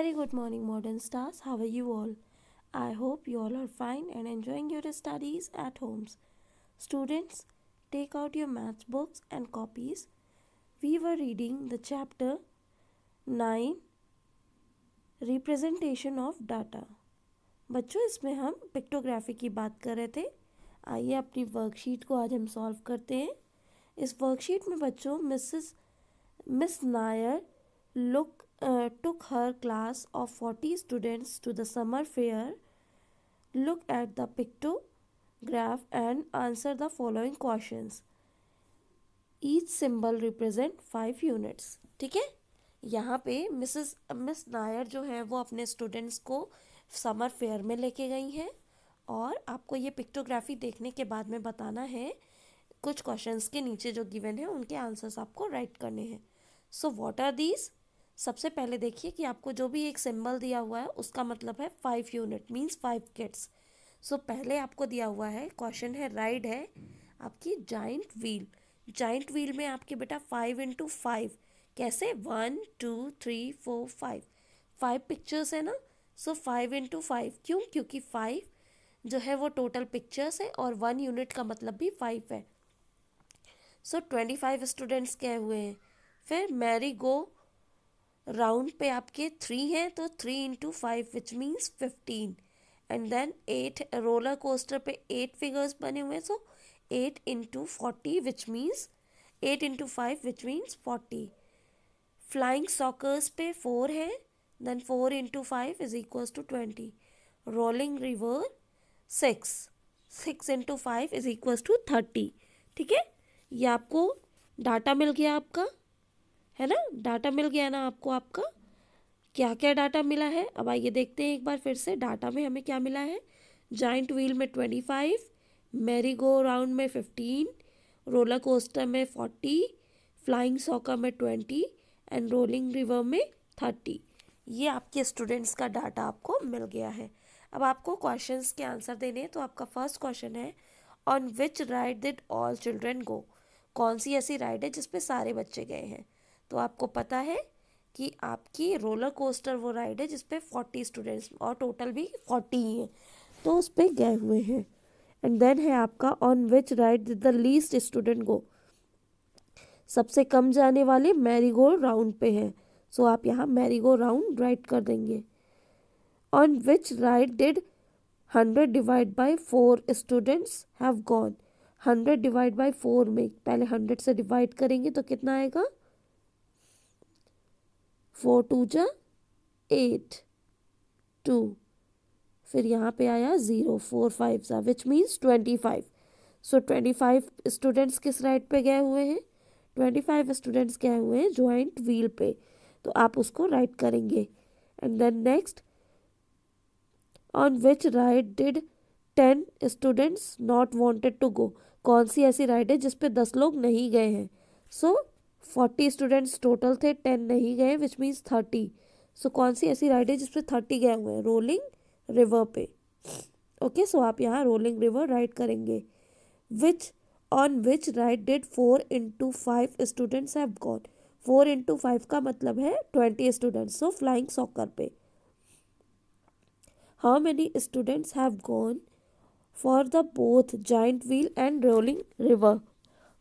Very good morning modern stars, how are you all? I hope you all are fine and enjoying your studies at homes. Students, take out your math books and copies. We were reading the chapter 9 representation of data बच्चों इसमें हम pictography की बात कर रहे थे आइए अपनी वर्कशीट को आज हम सॉल्व करते हैं इस वर्कशीट में बच्चों Mrs Miss Nair look Uh, took her class of 40 students to the summer fair. Look at the pictograph and answer the following questions. Each symbol represent five units ठीक है यहाँ पे मिसेस मिस नायर जो है वो अपने स्टूडेंट्स को समर फेयर में लेके गई हैं और आपको ये पिक्टोग्राफी देखने के बाद में बताना है कुछ क्वेश्चंस के नीचे जो गिवन है उनके आंसर्स आपको राइट करने हैं सो व्हाट आर दीज सबसे पहले देखिए कि आपको जो भी एक सिंबल दिया हुआ है उसका मतलब है five unit means five kits so पहले आपको दिया हुआ है क्वेश्चन है राइड है आपकी जाइंट व्हील जाइंट व्हील में आपके बेटा फाइव इंटू फाइव कैसे one two three four five five pictures है ना सो फाइव इंटू फाइव क्यों क्योंकि फाइव जो है वो टोटल पिक्चर्स है और वन यूनिट का मतलब भी फाइव है सो ट्वेंटी फाइव स्टूडेंट्स कहे हुए हैं फिर मैरी गो राउंड पे आपके थ्री हैं तो three into five which means fifteen and then eight roller coaster पे एट फिगर्स बने हुए हैं so eight into forty which means eight into five which means forty flying saucers पे four है then four into five is equals to twenty rolling river six six into five is equals to thirty ठीक है ये आपको data मिल गया आपका है ना डाटा मिल गया ना आपको आपका क्या क्या डाटा मिला है अब आइए देखते हैं एक बार फिर से डाटा में हमें क्या मिला है जॉइंट व्हील में twenty five merry go round में फिफ्टीन रोलर कोस्टर में फोर्टी फ्लाइंग सॉकर में ट्वेंटी एंड रोलिंग रिवर में थर्टी ये आपके स्टूडेंट्स का डाटा आपको मिल गया है अब आपको क्वेश्चंस के आंसर देने हैं तो आपका फर्स्ट क्वेश्चन है on which ride did all children go कौन सी ऐसी राइड है जिसपे सारे बच्चे गए हैं तो आपको पता है कि आपकी रोलर कोस्टर वो राइड है जिसपे फोर्टी स्टूडेंट्स और टोटल भी फोर्टी ही हैं तो उस पर गए हुए हैं एंड देन है आपका on which ride the least student go सबसे कम जाने वाले मैरीगो राउंड पे हैं सो so आप यहाँ मैरीगो राउंड राइड कर देंगे on which ride did hundred divide by four students have gone hundred divide by four में पहले हंड्रेड से डिवाइड करेंगे तो कितना आएगा फोर टू जा एट टू फिर यहाँ पे आया ज़ीरो फोर फाइव सा which means twenty five so twenty five students किस राइड पे गए हुए हैं ट्वेंटी फाइव स्टूडेंट्स गए हुए हैं ज्वाइंट व्हील पे तो आप उसको राइड करेंगे and then next on which ride did ten students not wanted to go कौन सी ऐसी राइड है जिस पे दस लोग नहीं गए हैं so so, forty students total थे टेन नहीं गए विच मीन्स थर्टी सो कौन सी ऐसी राइड है जिसपे थर्टी गए हुए हैं रोलिंग रिवर पे ओके सो आप यहाँ रोलिंग रिवर राइड करेंगे which on which ride did four into five students have gone four into five का मतलब है twenty students so flying saucer पे how many students have gone for the both joint wheel and rolling river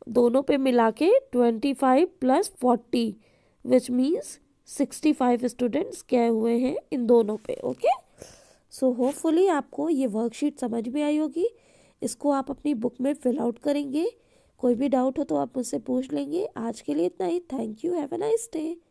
दोनों पे मिला के twenty five plus forty which means sixty five students गए हुए हैं इन दोनों पे ओके सो होपफुली आपको ये वर्कशीट समझ में आई होगी इसको आप अपनी बुक में फिल आउट करेंगे कोई भी डाउट हो तो आप मुझसे पूछ लेंगे आज के लिए इतना ही thank you have a nice day